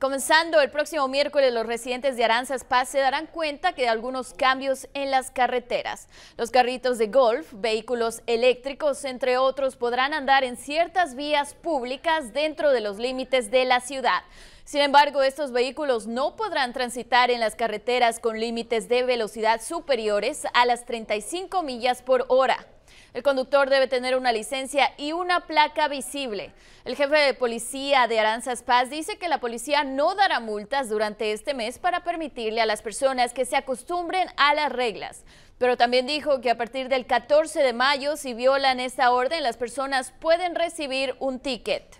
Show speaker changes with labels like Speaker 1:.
Speaker 1: Comenzando el próximo miércoles, los residentes de Aranzas Paz se darán cuenta que hay algunos cambios en las carreteras. Los carritos de golf, vehículos eléctricos, entre otros, podrán andar en ciertas vías públicas dentro de los límites de la ciudad. Sin embargo, estos vehículos no podrán transitar en las carreteras con límites de velocidad superiores a las 35 millas por hora. El conductor debe tener una licencia y una placa visible. El jefe de policía de Aranzas Paz dice que la policía no dará multas durante este mes para permitirle a las personas que se acostumbren a las reglas. Pero también dijo que a partir del 14 de mayo, si violan esta orden, las personas pueden recibir un ticket.